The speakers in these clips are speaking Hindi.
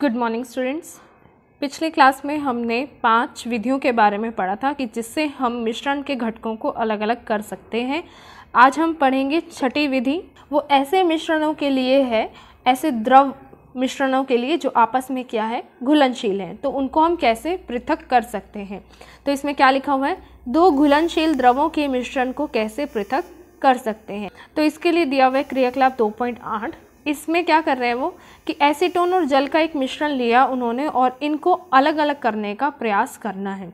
गुड मॉर्निंग स्टूडेंट्स पिछले क्लास में हमने पांच विधियों के बारे में पढ़ा था कि जिससे हम मिश्रण के घटकों को अलग अलग कर सकते हैं आज हम पढ़ेंगे छठी विधि वो ऐसे मिश्रणों के लिए है ऐसे द्रव मिश्रणों के लिए जो आपस में क्या है घुलनशील हैं तो उनको हम कैसे पृथक कर सकते हैं तो इसमें क्या लिखा हुआ है दो घुलनशील द्रवों के मिश्रण को कैसे पृथक कर सकते हैं तो इसके लिए दिया हुआ है क्रियाकलाप 2.8 इसमें क्या कर रहे हैं वो कि एसीटोन और जल का एक मिश्रण लिया उन्होंने और इनको अलग अलग करने का प्रयास करना है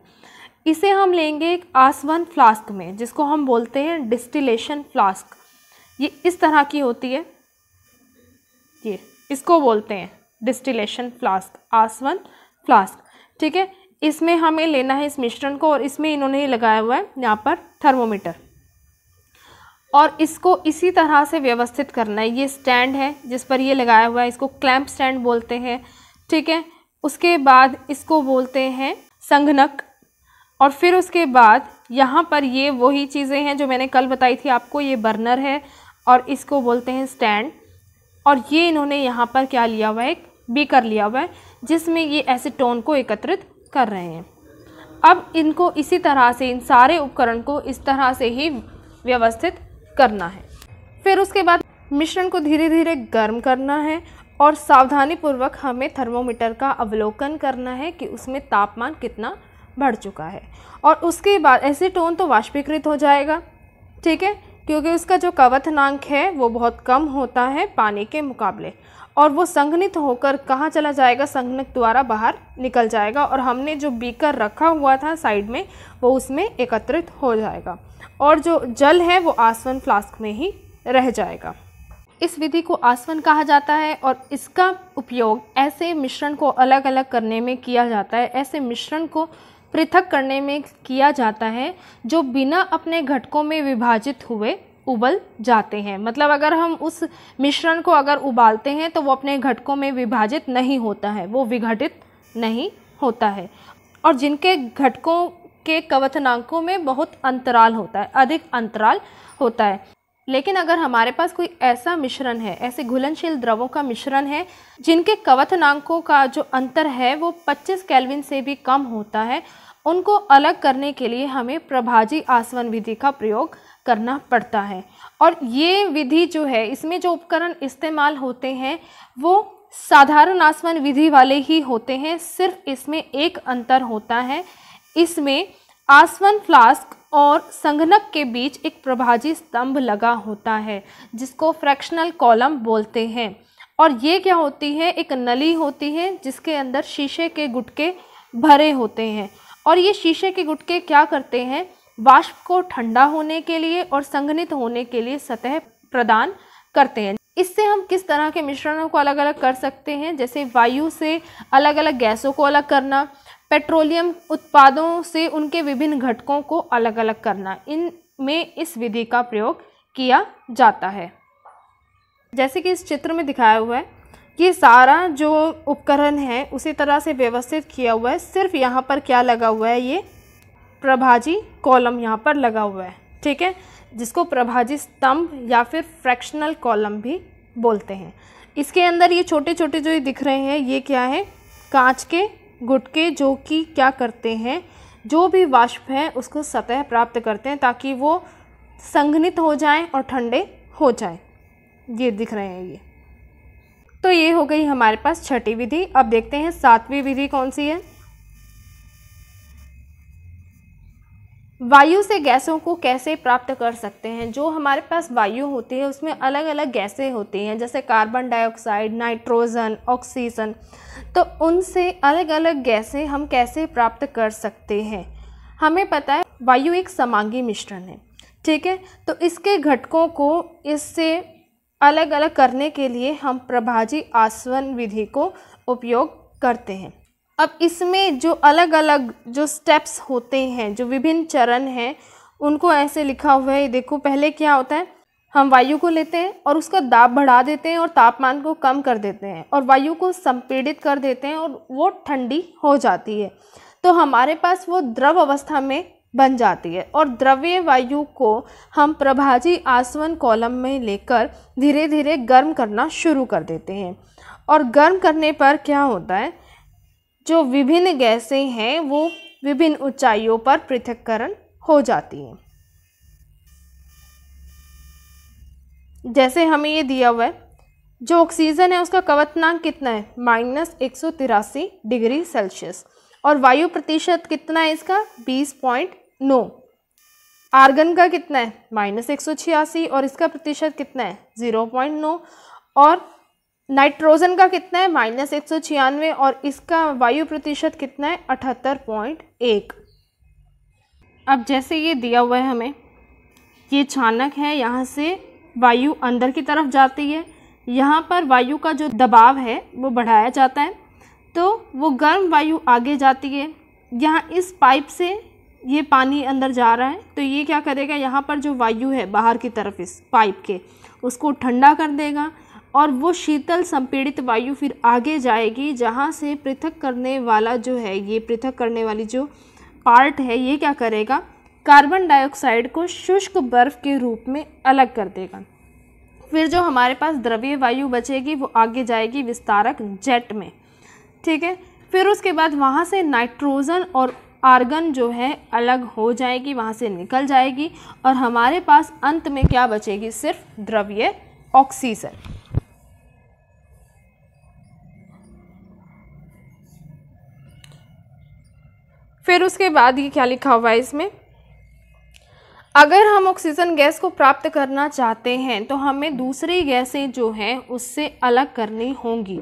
इसे हम लेंगे एक आसवन फ्लास्क में जिसको हम बोलते हैं डिस्टिलेशन फ्लास्क ये इस तरह की होती है ये इसको बोलते हैं डिस्टिलेशन फ्लास्क आसवन फ्लास्क ठीक है इसमें हमें लेना है इस मिश्रण को और इसमें इन्होंने लगाया हुआ है यहाँ पर थर्मोमीटर और इसको इसी तरह से व्यवस्थित करना है ये स्टैंड है जिस पर ये लगाया हुआ है इसको क्लैम्प स्टैंड बोलते हैं ठीक है उसके बाद इसको बोलते हैं संघनक और फिर उसके बाद यहाँ पर ये वही चीज़ें हैं जो मैंने कल बताई थी आपको ये बर्नर है और इसको बोलते हैं स्टैंड और ये इन्होंने यहाँ पर क्या लिया हुआ है एक बीकर लिया हुआ है जिसमें ये एसीटोन को एकत्रित कर रहे हैं अब इनको इसी तरह से इन सारे उपकरण को इस तरह से ही व्यवस्थित करना है फिर उसके बाद मिश्रण को धीरे धीरे गर्म करना है और सावधानी पूर्वक हमें थर्मोमीटर का अवलोकन करना है कि उसमें तापमान कितना बढ़ चुका है और उसके बाद एसीटोन तो वाष्पीकृत हो जाएगा ठीक है क्योंकि उसका जो कवथनांक है वो बहुत कम होता है पानी के मुकाबले और वो संघनित होकर कहाँ चला जाएगा संघनित द्वारा बाहर निकल जाएगा और हमने जो बीकर रखा हुआ था साइड में वो उसमें एकत्रित हो जाएगा और जो जल है वो आसवन फ्लास्क में ही रह जाएगा इस विधि को आसवन कहा जाता है और इसका उपयोग ऐसे मिश्रण को अलग अलग करने में किया जाता है ऐसे मिश्रण को पृथक करने में किया जाता है जो बिना अपने घटकों में विभाजित हुए उबल जाते हैं मतलब अगर हम उस मिश्रण को अगर उबालते हैं तो वो अपने घटकों में विभाजित नहीं होता है वो विघटित नहीं होता है और जिनके घटकों के कवथनांकों में बहुत अंतराल होता है अधिक अंतराल होता है लेकिन अगर हमारे पास कोई ऐसा मिश्रण है ऐसे घुलनशील द्रवों का मिश्रण है जिनके कवथनांकों का जो अंतर है वो 25 केल्विन से भी कम होता है उनको अलग करने के लिए हमें प्रभाजी आसवन विधि का प्रयोग करना पड़ता है और ये विधि जो है इसमें जो उपकरण इस्तेमाल होते हैं वो साधारण आसमान विधि वाले ही होते हैं सिर्फ इसमें एक अंतर होता है इसमें आसमन फ्लास्क और संगनक के बीच एक प्रभाजी स्तंभ लगा होता है जिसको फ्रैक्शनल कॉलम बोलते हैं और ये क्या होती है एक नली होती है जिसके अंदर शीशे के गुटके भरे होते हैं और ये शीशे के गुटके क्या करते हैं वाष्प को ठंडा होने के लिए और संघनित होने के लिए सतह प्रदान करते हैं इससे हम किस तरह के मिश्रणों को अलग अलग कर सकते हैं जैसे वायु से अलग अलग गैसों को अलग करना पेट्रोलियम उत्पादों से उनके विभिन्न घटकों को अलग अलग करना इन में इस विधि का प्रयोग किया जाता है जैसे कि इस चित्र में दिखाया हुआ है कि सारा जो उपकरण है उसी तरह से व्यवस्थित किया हुआ है सिर्फ यहाँ पर क्या लगा हुआ है ये प्रभाजी कॉलम यहाँ पर लगा हुआ है ठीक है जिसको प्रभाजी स्तंभ या फिर फ्रैक्शनल कॉलम भी बोलते हैं इसके अंदर ये छोटे छोटे जो ये दिख रहे हैं ये क्या है कांच के गुटके जो कि क्या करते हैं जो भी वाष्प है उसको सतह प्राप्त करते हैं ताकि वो संघनित हो जाएं और ठंडे हो जाएं ये दिख रहे हैं ये तो ये हो गई हमारे पास छठी विधि अब देखते हैं सातवीं विधि कौन सी है वायु से गैसों को कैसे प्राप्त कर सकते हैं जो हमारे पास वायु होती है उसमें अलग अलग गैसें होती हैं जैसे कार्बन डाइऑक्साइड नाइट्रोजन ऑक्सीजन तो उनसे अलग अलग गैसें हम कैसे प्राप्त कर सकते हैं हमें पता है वायु एक समांगी मिश्रण है ठीक है तो इसके घटकों को इससे अलग अलग करने के लिए हम प्रभाजी आसवन विधि को उपयोग करते हैं अब इसमें जो अलग अलग जो स्टेप्स होते हैं जो विभिन्न चरण हैं उनको ऐसे लिखा हुआ है देखो पहले क्या होता है हम वायु को लेते हैं और उसका दाब बढ़ा देते हैं और तापमान को कम कर देते हैं और वायु को संपीड़ित कर देते हैं और वो ठंडी हो जाती है तो हमारे पास वो द्रव अवस्था में बन जाती है और द्रव्य वायु को हम प्रभाजी आसवन कॉलम में लेकर धीरे धीरे गर्म करना शुरू कर देते हैं और गर्म करने पर क्या होता है जो विभिन्न गैसें हैं वो विभिन्न ऊंचाइयों पर पृथककरण हो जाती हैं जैसे हमें ये दिया हुआ है जो ऑक्सीजन है उसका कवतनांक कितना है माइनस एक सौ तिरासी डिग्री सेल्सियस और वायु प्रतिशत कितना है इसका बीस पॉइंट नौ आर्गन का कितना है माइनस एक सौ छियासी और इसका प्रतिशत कितना है ज़ीरो पॉइंट नौ और नाइट्रोजन का कितना है माइनस एक सौ छियानवे और इसका वायु प्रतिशत कितना है अठहत्तर पॉइंट एक अब जैसे ये दिया हुआ है हमें ये छानक है यहाँ से वायु अंदर की तरफ जाती है यहाँ पर वायु का जो दबाव है वो बढ़ाया जाता है तो वो गर्म वायु आगे जाती है यहाँ इस पाइप से ये पानी अंदर जा रहा है तो ये क्या करेगा यहाँ पर जो वायु है बाहर की तरफ इस पाइप के उसको ठंडा कर देगा और वो शीतल संपीड़ित वायु फिर आगे जाएगी जहाँ से पृथक करने वाला जो है ये पृथक करने वाली जो पार्ट है ये क्या करेगा कार्बन डाइऑक्साइड को शुष्क बर्फ के रूप में अलग कर देगा फिर जो हमारे पास द्रव्य वायु बचेगी वो आगे जाएगी विस्तारक जेट में ठीक है फिर उसके बाद वहाँ से नाइट्रोजन और आर्गन जो है अलग हो जाएगी वहाँ से निकल जाएगी और हमारे पास अंत में क्या बचेगी सिर्फ द्रव्य ऑक्सीजन फिर उसके बाद ये क्या लिखा हुआ है इसमें अगर हम ऑक्सीजन गैस को प्राप्त करना चाहते हैं तो हमें दूसरी गैसें जो हैं उससे अलग करनी होंगी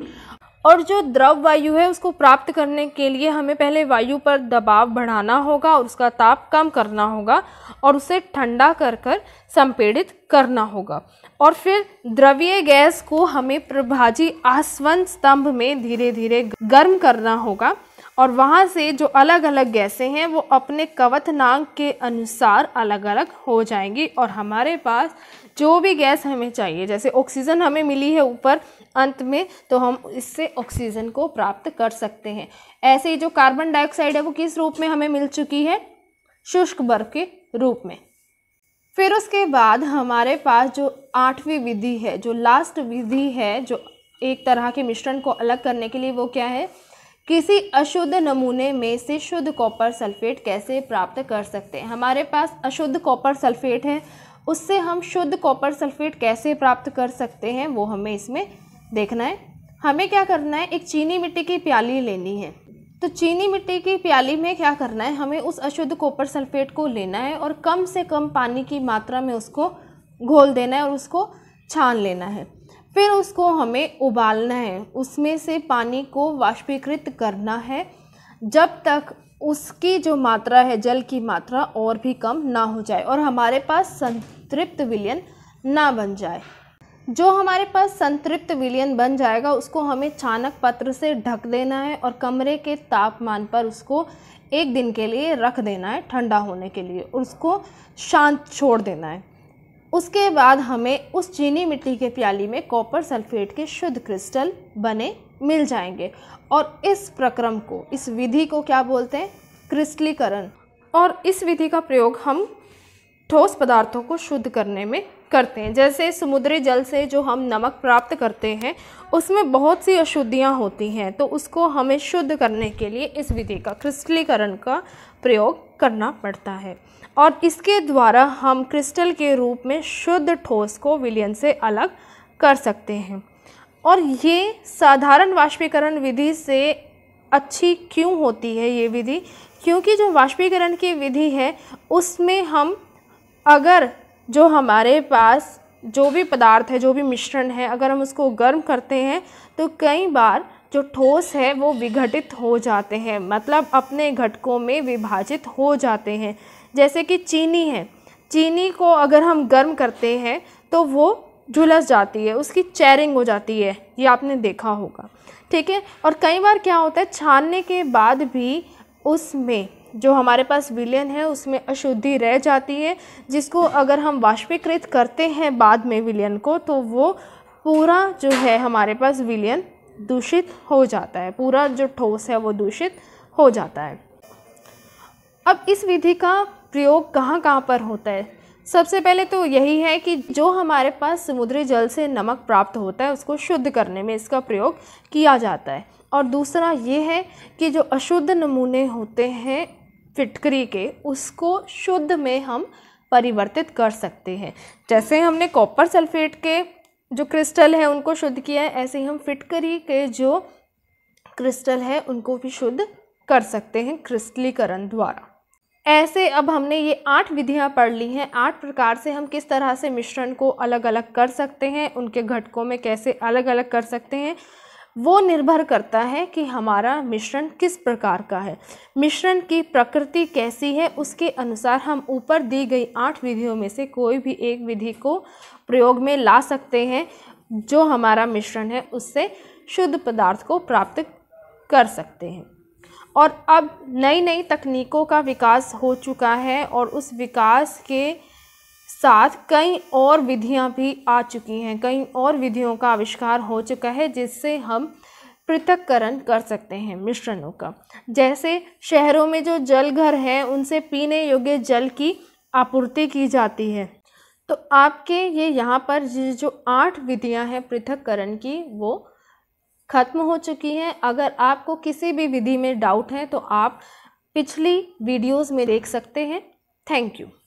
और जो द्रव वायु है उसको प्राप्त करने के लिए हमें पहले वायु पर दबाव बढ़ाना होगा और उसका ताप कम करना होगा और उसे ठंडा कर कर संपीड़ित करना होगा और फिर द्रवीय गैस को हमें प्रभाजी आसवन स्तंभ में धीरे धीरे गर्म करना होगा और वहाँ से जो अलग अलग गैसें हैं वो अपने कवथ नांग के अनुसार अलग अलग हो जाएंगी और हमारे पास जो भी गैस हमें चाहिए जैसे ऑक्सीजन हमें मिली है ऊपर अंत में तो हम इससे ऑक्सीजन को प्राप्त कर सकते हैं ऐसे ही जो कार्बन डाइऑक्साइड है वो किस रूप में हमें मिल चुकी है शुष्क बर्फ के रूप में फिर उसके बाद हमारे पास जो आठवीं विधि है जो लास्ट विधि है जो एक तरह के मिश्रण को अलग करने के लिए वो क्या है किसी अशुद्ध नमूने में से शुद्ध कॉपर सल्फेट कैसे प्राप्त कर सकते हैं हमारे पास अशुद्ध कॉपर सल्फेट है उससे हम शुद्ध कॉपर सल्फेट कैसे प्राप्त कर सकते हैं वो हमें इसमें देखना है हमें क्या करना है एक चीनी मिट्टी की प्याली लेनी है तो चीनी मिट्टी की प्याली में क्या करना है हमें उस अशुद्ध कॉपर सल्फेट को लेना है और कम से कम पानी की मात्रा में उसको घोल देना है और उसको छान लेना है फिर उसको हमें उबालना है उसमें से पानी को वाष्पीकृत करना है जब तक उसकी जो मात्रा है जल की मात्रा और भी कम ना हो जाए और हमारे पास संतृप्त विलयन ना बन जाए जो हमारे पास संतृप्त विलयन बन जाएगा उसको हमें चाणक पत्र से ढक देना है और कमरे के तापमान पर उसको एक दिन के लिए रख देना है ठंडा होने के लिए उसको शांत छोड़ देना है उसके बाद हमें उस चीनी मिट्टी के प्याली में कॉपर सल्फेट के शुद्ध क्रिस्टल बने मिल जाएंगे और इस प्रक्रम को इस विधि को क्या बोलते हैं क्रिस्टलीकरण और इस विधि का प्रयोग हम ठोस पदार्थों को शुद्ध करने में करते हैं जैसे समुद्री जल से जो हम नमक प्राप्त करते हैं उसमें बहुत सी अशुद्धियाँ होती हैं तो उसको हमें शुद्ध करने के लिए इस विधि का क्रिस्टलीकरण का प्रयोग करना पड़ता है और इसके द्वारा हम क्रिस्टल के रूप में शुद्ध ठोस को विलियन से अलग कर सकते हैं और ये साधारण वाष्पीकरण विधि से अच्छी क्यों होती है ये विधि क्योंकि जो वाष्पीकरण की विधि है उसमें हम अगर जो हमारे पास जो भी पदार्थ है जो भी मिश्रण है अगर हम उसको गर्म करते हैं तो कई बार जो ठोस है वो विघटित हो जाते हैं मतलब अपने घटकों में विभाजित हो जाते हैं जैसे कि चीनी है चीनी को अगर हम गर्म करते हैं तो वो झुलस जाती है उसकी चेरिंग हो जाती है ये आपने देखा होगा ठीक है और कई बार क्या होता है छानने के बाद भी उसमें जो हमारे पास विलियन है उसमें अशुद्धि रह जाती है जिसको अगर हम वाष्पीकृत करते हैं बाद में विलियन को तो वो पूरा जो है हमारे पास विलियन दूषित हो जाता है पूरा जो ठोस है वो दूषित हो जाता है अब इस विधि का प्रयोग कहाँ कहाँ पर होता है सबसे पहले तो यही है कि जो हमारे पास समुद्री जल से नमक प्राप्त होता है उसको शुद्ध करने में इसका प्रयोग किया जाता है और दूसरा ये है कि जो अशुद्ध नमूने होते हैं फिटकरी के उसको शुद्ध में हम परिवर्तित कर सकते हैं जैसे हमने कॉपर सल्फेट के जो क्रिस्टल है उनको शुद्ध किया है ऐसे ही हम फिटकरी के जो क्रिस्टल है उनको भी शुद्ध कर सकते हैं क्रिस्टलीकरण द्वारा ऐसे अब हमने ये आठ विधियाँ पढ़ ली हैं आठ प्रकार से हम किस तरह से मिश्रण को अलग अलग कर सकते हैं उनके घटकों में कैसे अलग अलग कर सकते हैं वो निर्भर करता है कि हमारा मिश्रण किस प्रकार का है मिश्रण की प्रकृति कैसी है उसके अनुसार हम ऊपर दी गई आठ विधियों में से कोई भी एक विधि को प्रयोग में ला सकते हैं जो हमारा मिश्रण है उससे शुद्ध पदार्थ को प्राप्त कर सकते हैं और अब नई नई तकनीकों का विकास हो चुका है और उस विकास के साथ कई और विधियां भी आ चुकी हैं कई और विधियों का आविष्कार हो चुका है जिससे हम पृथककरण कर सकते हैं मिश्रणों का जैसे शहरों में जो जल घर हैं उनसे पीने योग्य जल की आपूर्ति की जाती है तो आपके ये यहाँ पर जो आठ विधियाँ हैं पृथककरण की वो ख़त्म हो चुकी हैं अगर आपको किसी भी विधि में डाउट है तो आप पिछली वीडियोस में देख सकते हैं थैंक यू